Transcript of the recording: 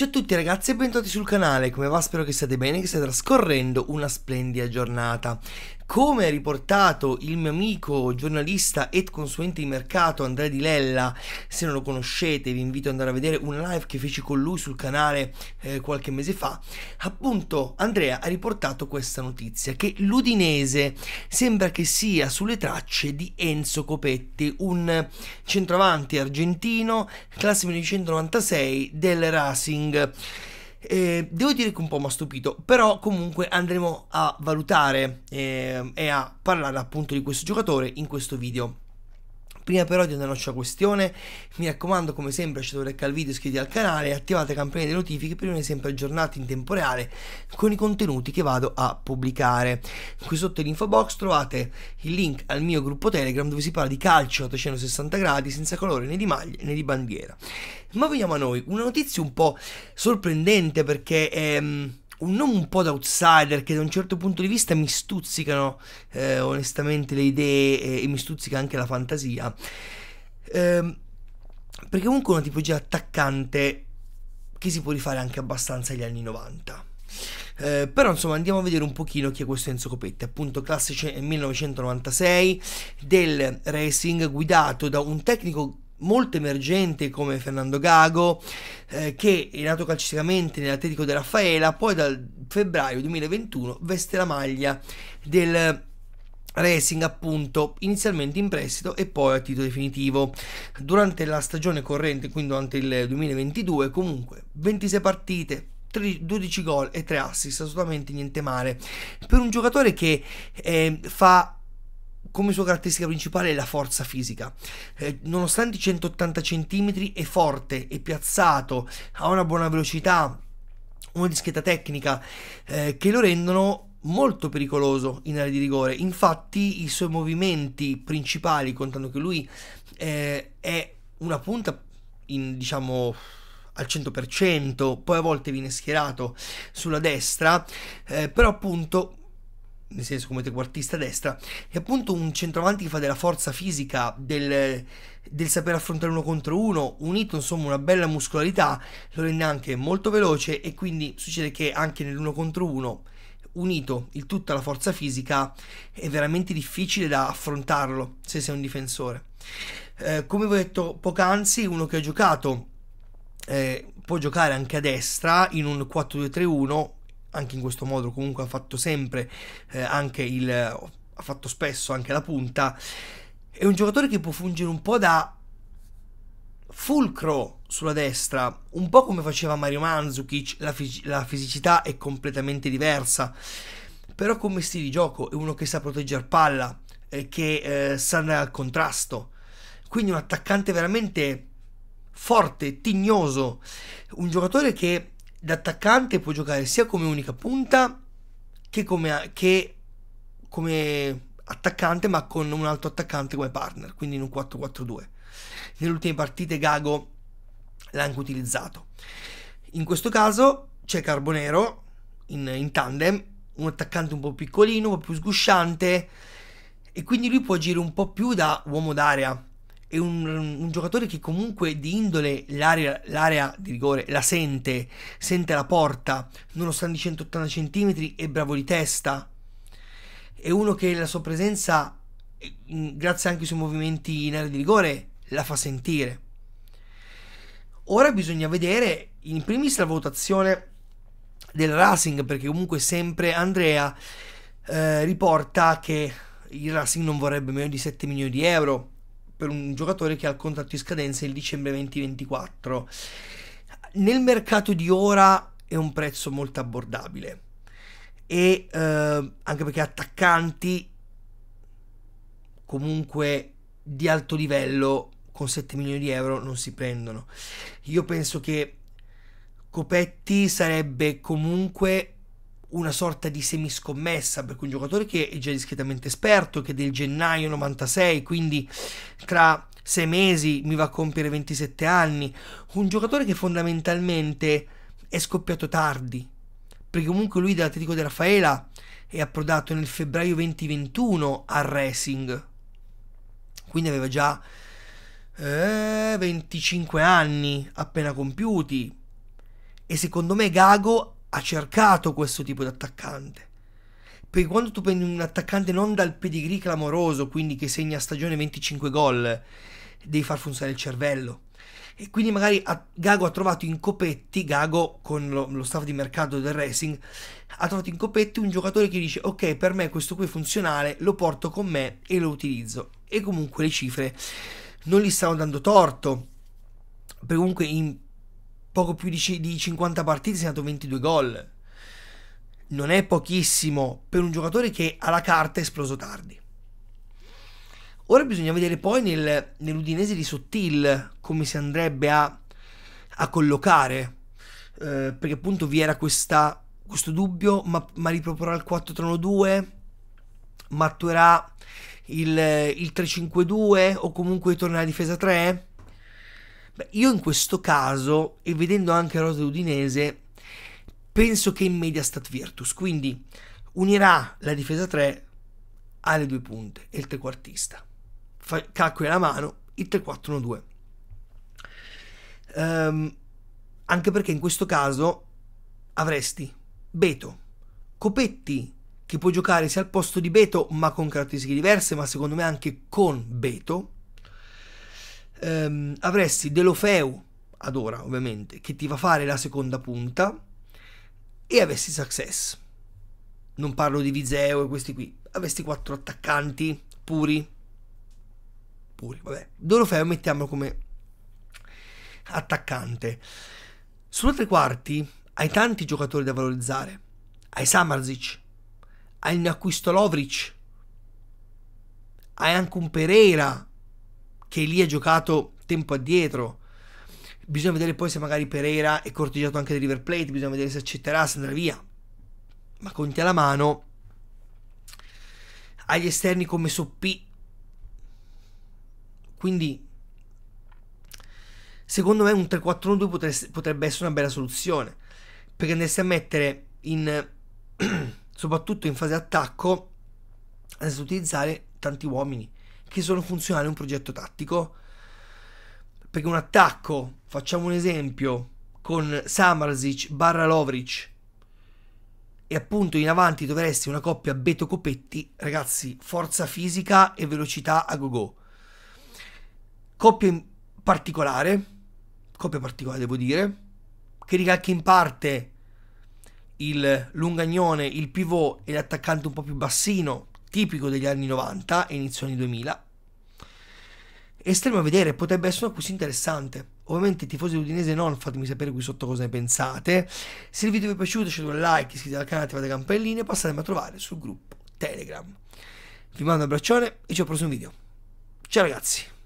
Ciao a tutti ragazzi e benvenuti sul canale, come va? Spero che state bene, che state trascorrendo una splendida giornata come ha riportato il mio amico giornalista e consulente di mercato Andrea Di Lella, se non lo conoscete vi invito ad andare a vedere una live che feci con lui sul canale eh, qualche mese fa, appunto Andrea ha riportato questa notizia che l'Udinese sembra che sia sulle tracce di Enzo Copetti, un centravanti argentino, classe 1996 del Racing. Eh, devo dire che un po' mi ha stupito, però comunque andremo a valutare eh, e a parlare appunto di questo giocatore in questo video. Prima però di andare alla nostra questione, mi raccomando come sempre lasciate un like al video, iscrivetevi al canale e attivate la campanella di notifiche per rimanere sempre aggiornati in tempo reale con i contenuti che vado a pubblicare. Qui sotto l'info box trovate il link al mio gruppo Telegram dove si parla di calcio a 360 gradi senza colore né di maglia né di bandiera. Ma veniamo a noi, una notizia un po' sorprendente perché... Ehm, un nome un po' d'outsider che da un certo punto di vista mi stuzzicano eh, onestamente le idee e, e, mi stuzzica anche la fantasia. Eh, perché comunque è una tipologia attaccante che si può rifare anche abbastanza agli anni 90. Eh, però insomma andiamo a vedere un pochino chi è questo Enzo Copetti, appunto classe 1996 del racing guidato da un tecnico molto emergente come Fernando Gago, eh, che è nato calcisticamente nell'Atletico della Raffaela, poi dal febbraio 2021 veste la maglia del Racing appunto inizialmente in prestito e poi a titolo definitivo durante la stagione corrente quindi durante il 2022 comunque 26 partite 12 gol e 3 assist assolutamente niente male per un giocatore che eh, fa come sua caratteristica principale è la forza fisica. Eh, nonostante i 180 cm è forte, è piazzato, ha una buona velocità, una dischetta tecnica eh, che lo rendono molto pericoloso in area di rigore. Infatti i suoi movimenti principali, contando che lui eh, è una punta in, diciamo al 100%, poi a volte viene schierato sulla destra, eh, però appunto nel senso come trequartista destra, è appunto un centravanti che fa della forza fisica, del, del saper affrontare uno contro uno, unito insomma una bella muscolarità, lo rende anche molto veloce e quindi succede che anche nell'uno contro uno, unito il tutto alla forza fisica, è veramente difficile da affrontarlo se sei un difensore. Eh, come vi ho detto poc'anzi, uno che ha giocato eh, può giocare anche a destra in un 4-2-3-1 anche in questo modo comunque ha fatto sempre eh, anche il ha fatto spesso anche la punta è un giocatore che può fungere un po' da fulcro sulla destra, un po' come faceva Mario Mandzukic, la, la, fisicità è completamente diversa, però come stile di gioco è uno che sa proteggere palla, eh, che eh, sa andare al contrasto, quindi un attaccante veramente forte, tignoso, un giocatore che d'attaccante può giocare sia come unica punta che come, che come attaccante, ma con un altro attaccante come partner, quindi in un 4-4-2. Nelle ultime partite Gago l'ha anche utilizzato. In questo caso c'è Carbonero in, in, tandem, un attaccante un po' piccolino, un po' più sgusciante e quindi lui può agire un po' più da uomo d'area, è un, un, giocatore che comunque di indole l'area, l'area, di rigore la sente, sente la porta, nonostante i 180 cm è bravo di testa, è uno che la sua presenza, eh, grazie anche ai suoi movimenti in area di rigore, la fa sentire. Ora bisogna vedere in primis la valutazione del Racing, perché comunque sempre Andrea eh, riporta che il Racing non vorrebbe meno di 7 milioni di euro per un giocatore che ha il contratto in scadenza il dicembre 2024. Nel mercato di ora è un prezzo molto abbordabile e eh, anche perché attaccanti comunque di alto livello con 7 milioni di euro non si prendono. Io penso che Copetti sarebbe comunque una sorta di semiscommessa per un giocatore che è già discretamente esperto, che è del gennaio 96, quindi tra sei mesi mi va a compiere 27 anni, un giocatore che fondamentalmente è scoppiato tardi, perché comunque lui dall'Atletico di Raffaela è approdato nel febbraio 2021 al Racing, quindi aveva già eh, 25 anni appena compiuti e secondo me Gago ha cercato questo tipo di attaccante. Perché quando tu prendi un attaccante non dal pedigree clamoroso, quindi che segna a stagione 25 gol, devi far funzionare il cervello. E quindi magari Gago ha trovato in Copetti, Gago con lo, lo, staff di mercato del Racing, ha trovato in Copetti un giocatore che dice ok per me questo qui è funzionale, lo porto con me e lo utilizzo. E comunque le cifre non gli stanno dando torto. Perché comunque in poco più di, di 50 partite segnato 22 gol. Non è pochissimo per un giocatore che alla carta è esploso tardi. Ora bisogna vedere poi nel, nell'Udinese di Sottil come si andrebbe a, a collocare, eh, perché appunto vi era questa, questo dubbio, ma, ma riproporrà il 4-3-1-2, ma attuerà il, il 3-5-2 o comunque tornerà a difesa 3? Beh, io in questo caso, e vedendo anche la rosa udinese, penso che in media stat Virtus, quindi unirà la difesa 3 alle due punte e il trequartista. Fa, calcoli la mano, il 3-4-1-2. Um, ehm, anche perché in questo caso avresti Beto, Copetti che può giocare sia al posto di Beto ma con caratteristiche diverse, ma secondo me anche con Beto, ehm, avresti Delofeu ad ora ovviamente che ti va a fare la seconda punta e avessi Success. Non parlo di Viseo e questi qui, avresti quattro attaccanti puri. Puri, vabbè. Delofeu mettiamolo come attaccante. Sulla tre quarti hai tanti giocatori da valorizzare. Hai Samarzic, hai un Lovric, hai anche un Pereira che lì ha giocato tempo addietro. Bisogna vedere poi se magari Pereira è corteggiato anche da River Plate, bisogna vedere se accetterà, se andrà via. Ma Conti alla mano, agli esterni come Soppi. Quindi, secondo me un 3-4-1-2 potrebbe essere una bella soluzione. Perché andresti a mettere in, soprattutto in fase attacco, andresti a utilizzare tanti uomini che sono funzionali a un progetto tattico. Perché un attacco, facciamo un esempio, con Samarzic, Barra Lovric e appunto in avanti dovresti una coppia Beto Copetti, ragazzi, forza fisica e velocità a go-go. Coppia particolare, coppia particolare devo dire, che ricalca in parte il lungagnone, il pivot e l'attaccante un po' più bassino, tipico degli anni 90 e inizio anni 2000. E staremo a vedere, potrebbe essere un acquisto interessante. Ovviamente tifosi udinese non, fatemi sapere qui sotto cosa ne pensate. Se il video vi è piaciuto lasciate un like, iscrivetevi al canale, attivate le campanellina e passatemi a trovare sul gruppo Telegram. Vi mando un abbraccione e ci vediamo al prossimo video. Ciao ragazzi!